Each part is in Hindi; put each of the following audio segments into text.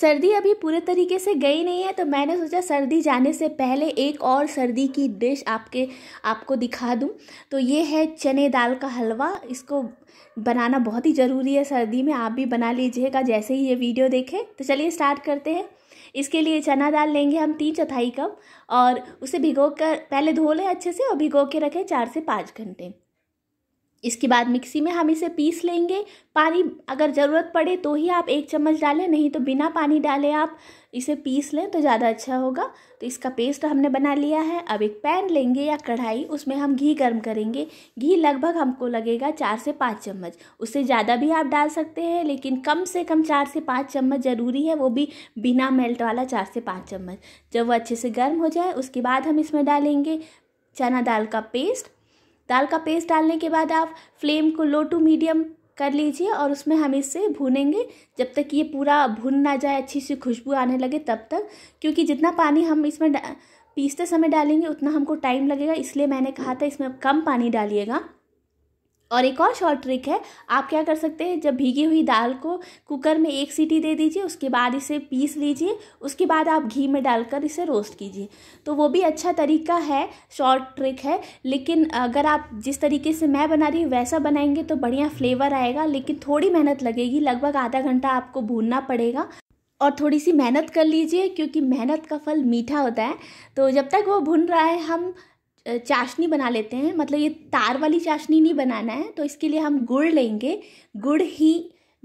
सर्दी अभी पूरे तरीके से गई नहीं है तो मैंने सोचा सर्दी जाने से पहले एक और सर्दी की डिश आपके आपको दिखा दूं तो ये है चने दाल का हलवा इसको बनाना बहुत ही ज़रूरी है सर्दी में आप भी बना लीजिएगा जैसे ही ये वीडियो देखें तो चलिए स्टार्ट करते हैं इसके लिए चना दाल लेंगे हम तीन चौथाई कप और उसे भिगो कर पहले धो लें अच्छे से और भिगो के रखें चार से पाँच घंटे इसके बाद मिक्सी में हम इसे पीस लेंगे पानी अगर ज़रूरत पड़े तो ही आप एक चम्मच डालें नहीं तो बिना पानी डाले आप इसे पीस लें तो ज़्यादा अच्छा होगा तो इसका पेस्ट हमने बना लिया है अब एक पैन लेंगे या कढ़ाई उसमें हम घी गर्म करेंगे घी लगभग हमको लगेगा चार से पाँच चम्मच उससे ज़्यादा भी आप डाल सकते हैं लेकिन कम से कम चार से पाँच चम्मच ज़रूरी है वो भी बिना मेल्ट वाला चार से पाँच चम्मच जब वो अच्छे से गर्म हो जाए उसके बाद हम इसमें डालेंगे चना दाल का पेस्ट दाल का पेस्ट डालने के बाद आप फ्लेम को लो टू मीडियम कर लीजिए और उसमें हम इसे भूनेंगे जब तक ये पूरा भुन ना जाए अच्छी सी खुशबू आने लगे तब तक क्योंकि जितना पानी हम इसमें पीसते समय डालेंगे उतना हमको टाइम लगेगा इसलिए मैंने कहा था इसमें कम पानी डालिएगा और एक और शॉर्ट ट्रिक है आप क्या कर सकते हैं जब भीगी हुई दाल को कुकर में एक सीटी दे दीजिए उसके बाद इसे पीस लीजिए उसके बाद आप घी में डालकर इसे रोस्ट कीजिए तो वो भी अच्छा तरीका है शॉर्ट ट्रिक है लेकिन अगर आप जिस तरीके से मैं बना रही हूँ वैसा बनाएंगे तो बढ़िया फ्लेवर आएगा लेकिन थोड़ी मेहनत लगेगी लगभग आधा घंटा आपको भूनना पड़ेगा और थोड़ी सी मेहनत कर लीजिए क्योंकि मेहनत का फल मीठा होता है तो जब तक वो भुन रहा है हम चाशनी बना लेते हैं मतलब ये तार वाली चाशनी नहीं बनाना है तो इसके लिए हम गुड़ लेंगे गुड़ ही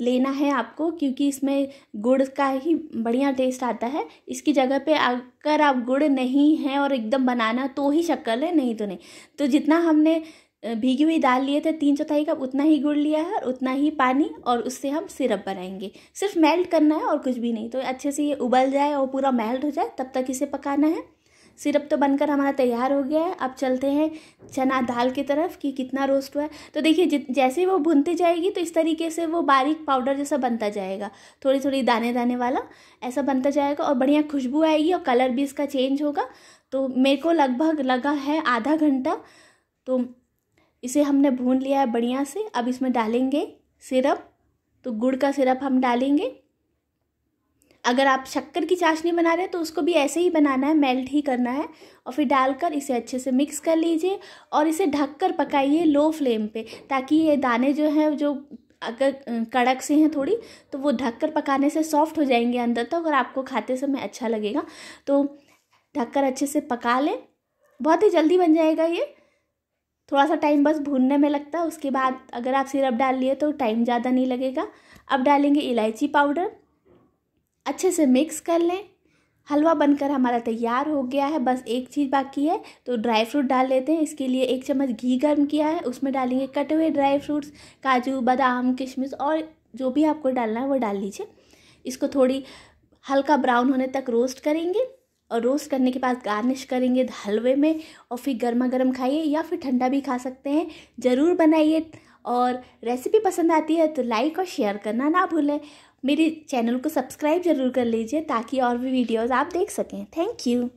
लेना है आपको क्योंकि इसमें गुड़ का ही बढ़िया टेस्ट आता है इसकी जगह पे अगर आप गुड़ नहीं है और एकदम बनाना तो ही शक्कर है नहीं तो नहीं तो जितना हमने भीगी हुई दाल लिए थे तीन चौथाई का उतना ही गुड़ लिया है और उतना ही पानी और उससे हम सिरप बनाएंगे सिर्फ मेल्ट करना है और कुछ भी नहीं तो अच्छे से ये उबल जाए और पूरा मेल्ट हो जाए तब तक इसे पकाना है सिरप तो बनकर हमारा तैयार हो गया है अब चलते हैं चना दाल की तरफ कि कितना रोस्ट हुआ है तो देखिए जैसे ही वो भुनती जाएगी तो इस तरीके से वो बारीक पाउडर जैसा बनता जाएगा थोड़ी थोड़ी दाने दाने वाला ऐसा बनता जाएगा और बढ़िया खुशबू आएगी और कलर भी इसका चेंज होगा तो मेरे को लगभग लगा है आधा घंटा तो इसे हमने भून लिया है बढ़िया से अब इसमें डालेंगे सिरप तो गुड़ का सिरप हम डालेंगे अगर आप शक्कर की चाशनी बना रहे हैं तो उसको भी ऐसे ही बनाना है मेल्ट ही करना है और फिर डालकर इसे अच्छे से मिक्स कर लीजिए और इसे ढककर पकाइए लो फ्लेम पे ताकि ये दाने जो हैं जो अगर कड़क से हैं थोड़ी तो वो ढककर पकाने से सॉफ्ट हो जाएंगे अंदर तक तो और आपको खाते समय अच्छा लगेगा तो ढककर अच्छे से पका लें बहुत ही जल्दी बन जाएगा ये थोड़ा सा टाइम बस भूनने में लगता है उसके बाद अगर आप सिरप डाल लिए तो टाइम ज़्यादा नहीं लगेगा अब डालेंगे इलायची पाउडर अच्छे से मिक्स कर लें हलवा बनकर हमारा तैयार हो गया है बस एक चीज़ बाकी है तो ड्राई फ्रूट डाल लेते हैं इसके लिए एक चम्मच घी गर्म किया है उसमें डालेंगे कटे हुए ड्राई फ्रूट्स काजू बादाम किशमिश और जो भी आपको डालना है वो डाल लीजिए इसको थोड़ी हल्का ब्राउन होने तक रोस्ट करेंगे और रोस्ट करने के बाद गार्निश करेंगे हलवे में और फिर गर्मा गर्म खाइए या फिर ठंडा भी खा सकते हैं ज़रूर बनाइए और रेसिपी पसंद आती है तो लाइक और शेयर करना ना भूलें मेरे चैनल को सब्सक्राइब ज़रूर कर लीजिए ताकि और भी वीडियोज़ आप देख सकें थैंक यू